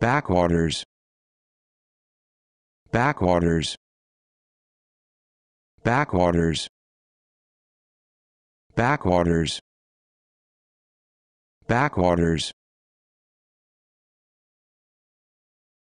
backwaters backwaters backwaters backwaters backwaters